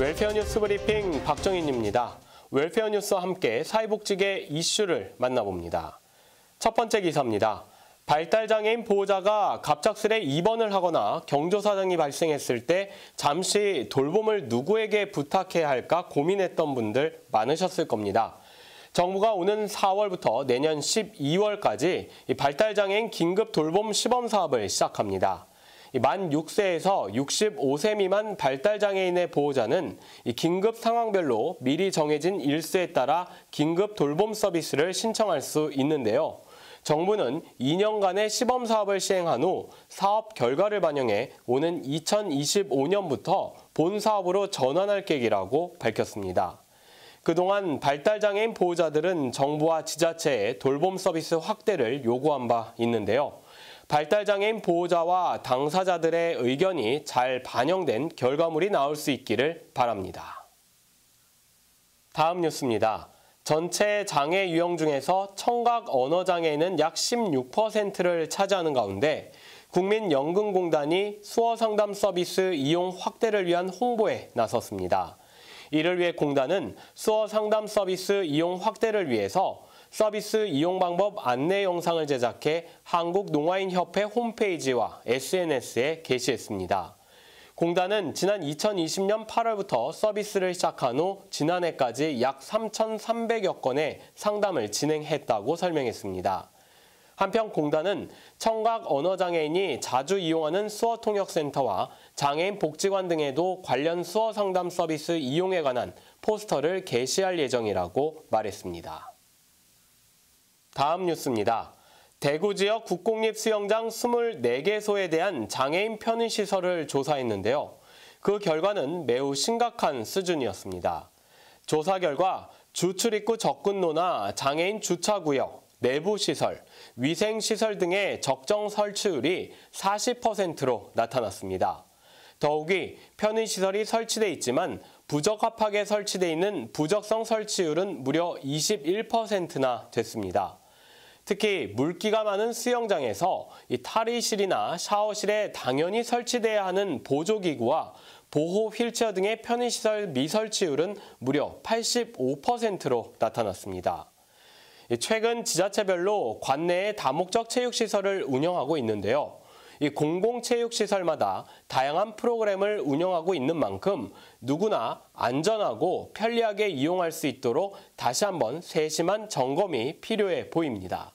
웰페어 뉴스 브리핑 박정인입니다. 웰페어 뉴스와 함께 사회복지계 이슈를 만나봅니다. 첫 번째 기사입니다. 발달장애인 보호자가 갑작스레 입원을 하거나 경조사정이 발생했을 때 잠시 돌봄을 누구에게 부탁해야 할까 고민했던 분들 많으셨을 겁니다. 정부가 오는 4월부터 내년 12월까지 발달장애인 긴급 돌봄 시범 사업을 시작합니다. 만 6세에서 65세 미만 발달장애인의 보호자는 긴급 상황별로 미리 정해진 일수에 따라 긴급 돌봄 서비스를 신청할 수 있는데요. 정부는 2년간의 시범 사업을 시행한 후 사업 결과를 반영해 오는 2025년부터 본 사업으로 전환할 계획이라고 밝혔습니다. 그동안 발달장애인 보호자들은 정부와 지자체의 돌봄 서비스 확대를 요구한 바 있는데요. 발달장애인 보호자와 당사자들의 의견이 잘 반영된 결과물이 나올 수 있기를 바랍니다. 다음 뉴스입니다. 전체 장애 유형 중에서 청각 언어 장애는 약 16%를 차지하는 가운데 국민연금공단이 수어 상담 서비스 이용 확대를 위한 홍보에 나섰습니다. 이를 위해 공단은 수어 상담 서비스 이용 확대를 위해서 서비스 이용 방법 안내 영상을 제작해 한국농아인협회 홈페이지와 SNS에 게시했습니다. 공단은 지난 2020년 8월부터 서비스를 시작한 후 지난해까지 약 3,300여 건의 상담을 진행했다고 설명했습니다. 한편 공단은 청각 언어장애인이 자주 이용하는 수어통역센터와 장애인 복지관 등에도 관련 수어 상담 서비스 이용에 관한 포스터를 게시할 예정이라고 말했습니다. 다음 뉴스입니다. 대구 지역 국공립 수영장 24개소에 대한 장애인 편의시설을 조사했는데요. 그 결과는 매우 심각한 수준이었습니다. 조사 결과 주출입구 접근로나 장애인 주차구역, 내부시설, 위생시설 등의 적정 설치율이 40%로 나타났습니다. 더욱이 편의시설이 설치돼 있지만 부적합하게 설치돼 있는 부적성 설치율은 무려 21%나 됐습니다. 특히 물기가 많은 수영장에서 탈의실이나 샤워실에 당연히 설치돼야 하는 보조기구와 보호 휠체어 등의 편의시설 미설치율은 무려 85%로 나타났습니다. 최근 지자체별로 관내에 다목적 체육시설을 운영하고 있는데요. 이 공공체육시설마다 다양한 프로그램을 운영하고 있는 만큼 누구나 안전하고 편리하게 이용할 수 있도록 다시 한번 세심한 점검이 필요해 보입니다.